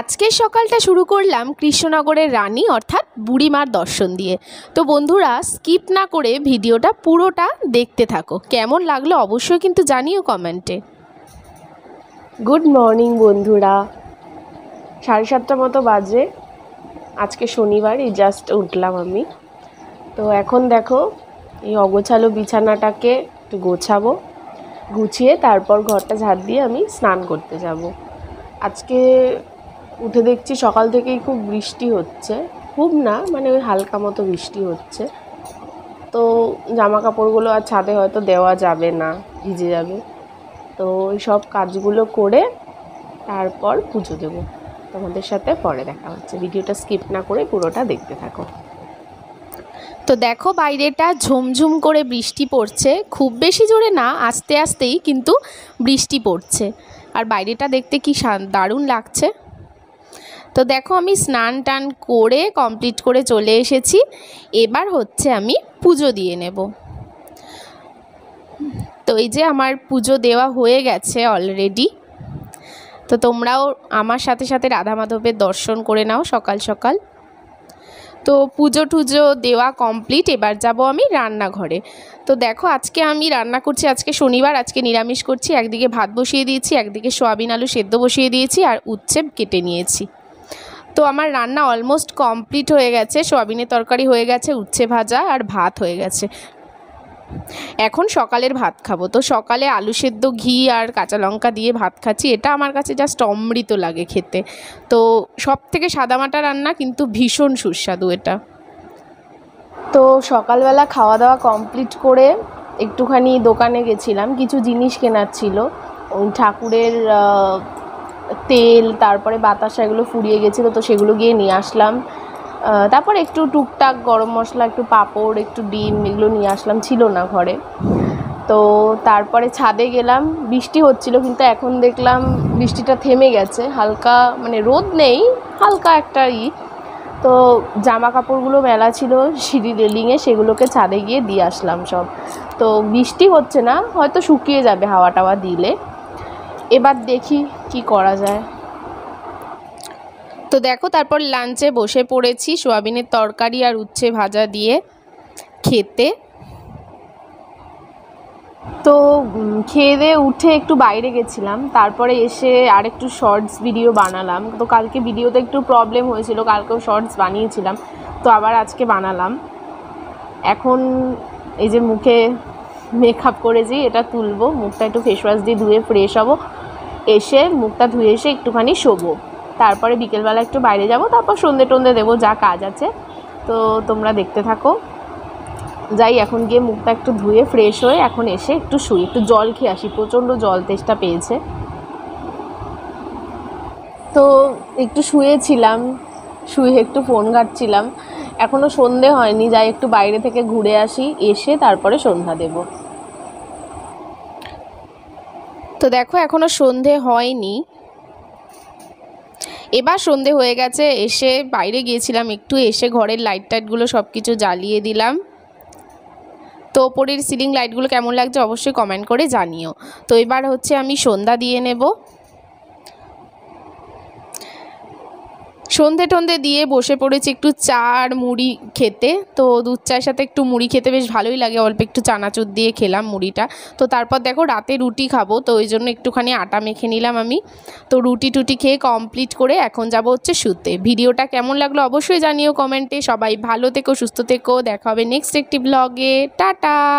আজকের সকালটা শুরু করলাম কৃষ্ণনগরের রানী অর্থাৎ বুড়িমার দর্শন দিয়ে তো বন্ধুরা স্কিপ না করে ভিডিওটা পুরোটা দেখতে থাকো কেমন লাগলো অবশ্যই কিন্তু জানিও কমেন্টে গুড মর্নিং বন্ধুরা সাড়ে সাতটা মতো বাজে আজকে শনিবার এই জাস্ট উঠলাম আমি তো এখন দেখো এই অগোছালো বিছানাটাকে একটু গোছাবো গুছিয়ে তারপর ঘরটা ঝাড় দিয়ে আমি স্নান করতে যাব আজকে উঠে দেখছি সকাল থেকেই খুব বৃষ্টি হচ্ছে খুব না মানে ওই হালকা মতো বৃষ্টি হচ্ছে তো জামা কাপড়গুলো আর ছাদে হয়তো দেওয়া যাবে না ভিজে যাবে তো ওই সব কাজগুলো করে তারপর পুজো দেবো তোমাদের সাথে পরে দেখা হচ্ছে ভিডিওটা স্কিপ না করে পুরোটা দেখতে থাকো তো দেখো বাইরেটা ঝুমঝুম করে বৃষ্টি পড়ছে খুব বেশি জোরে না আস্তে আস্তেই কিন্তু বৃষ্টি পড়ছে আর বাইরেটা দেখতে কি দারুণ লাগছে তো দেখো আমি স্নান টান করে কমপ্লিট করে চলে এসেছি এবার হচ্ছে আমি পুজো দিয়ে নেব তো এই যে আমার পুজো দেওয়া হয়ে গেছে অলরেডি তো তোমরাও আমার সাথে সাথে রাধা মাধবের দর্শন করে নাও সকাল সকাল তো পুজো টুজো দেওয়া কমপ্লিট এবার যাব আমি রান্নাঘরে তো দেখো আজকে আমি রান্না করছি আজকে শনিবার আজকে নিরামিষ করছি একদিকে ভাত বসিয়ে দিয়েছি একদিকে সোয়াবিন আলু সেদ্ধ বসিয়ে দিয়েছি আর উচ্ছেপ কেটে নিয়েছি তো আমার রান্না অলমোস্ট কমপ্লিট হয়ে গেছে সোয়াবিনের তরকারি হয়ে গেছে উচ্ছে ভাজা আর ভাত হয়ে গেছে এখন সকালের ভাত খাবো তো সকালে আলু সেদ্ধ ঘি আর কাঁচা লঙ্কা দিয়ে ভাত খাচ্ছি এটা আমার কাছে জাস্ট অমৃত লাগে খেতে তো সব থেকে সাদামাটা রান্না কিন্তু ভীষণ সুস্বাদু এটা তো সকালবেলা খাওয়া দাওয়া কমপ্লিট করে একটুখানি দোকানে গেছিলাম কিছু জিনিস কেনার ছিল ঠাকুরের তেল তারপরে বাতাসা এগুলো ফুরিয়ে গেছিলো তো সেগুলো গিয়ে নিয়ে আসলাম তারপর একটু টুকটাক গরম মশলা একটু পাপড় একটু ডিম এগুলো নিয়ে আসলাম ছিল না ঘরে তো তারপরে ছাদে গেলাম বৃষ্টি হচ্ছিল কিন্তু এখন দেখলাম বৃষ্টিটা থেমে গেছে হালকা মানে রোদ নেই হালকা একটা ই তো জামা কাপড়গুলো মেলা ছিল সিঁড়ি রেলিংয়ে সেগুলোকে ছাদে গিয়ে দিয়ে আসলাম সব তো বৃষ্টি হচ্ছে না হয়তো শুকিয়ে যাবে হাওয়া টাওয়া দিলে এবার দেখি কি করা যায় তো দেখো তারপর লাঞ্চে বসে পড়েছি সোয়াবিনের তরকারি আর উচ্ছে ভাজা দিয়ে খেতে তো খেয়ে দিয়ে উঠে একটু বাইরে গেছিলাম তারপরে এসে আর একটু শর্টস ভিডিও বানালাম তো কালকে ভিডিওতে একটু প্রবলেম হয়েছিল কালকেও শর্টস বানিয়েছিলাম তো আবার আজকে বানালাম এখন এই যে মুখে মেকআপ করেছি এটা তুলবো মুখটা একটু ফেসওয়াশ দিয়ে ধুয়ে ফ্রেশ হবো এসে মুখটা ধুয়ে এসে একটুখানি শোবো তারপরে বিকেলবেলা একটু বাইরে যাব তারপর সন্ধে টন্ধে দেবো যা কাজ আছে তো তোমরা দেখতে থাকো যাই এখন গিয়ে মুখটা একটু ধুয়ে ফ্রেশ হয়ে এখন এসে একটু শুই একটু জল খেয়ে আসি প্রচণ্ড জল তেষ্টা পেয়েছে তো একটু শুয়েছিলাম শুয়ে একটু ফোন ঘাটছিলাম এখনও সন্ধে হয়নি যাই একটু বাইরে থেকে ঘুরে আসি এসে তারপরে সন্ধ্যা দেবো তো দেখো এখনও সন্ধে হয়নি এবার সন্ধে হয়ে গেছে এসে বাইরে গিয়েছিলাম একটু এসে ঘরের লাইট টাইটগুলো সব কিছু জ্বালিয়ে দিলাম তো ওপরের সিলিং লাইটগুলো কেমন লাগছে অবশ্যই কমেন্ট করে জানিও তো এবার হচ্ছে আমি সন্ধ্যা দিয়ে নেব সন্ধে টন্ধে দিয়ে বসে পড়েছি একটু চা আর মুড়ি খেতে তো দুধ চায়ের সাথে একটু মুড়ি খেতে বেশ ভালোই লাগে অল্প একটু চানাচুর দিয়ে খেলাম মুড়িটা তো তারপর দেখো রাতে রুটি খাবো তো ওই জন্য একটুখানি আটা মেখে নিলাম আমি তো রুটি টুটি খেয়ে কমপ্লিট করে এখন যাব হচ্ছে শুতে ভিডিওটা কেমন লাগলো অবশ্যই জানিও কমেন্টে সবাই ভালো থেকো সুস্থ থেকো দেখা হবে নেক্সট একটি ব্লগে টাটা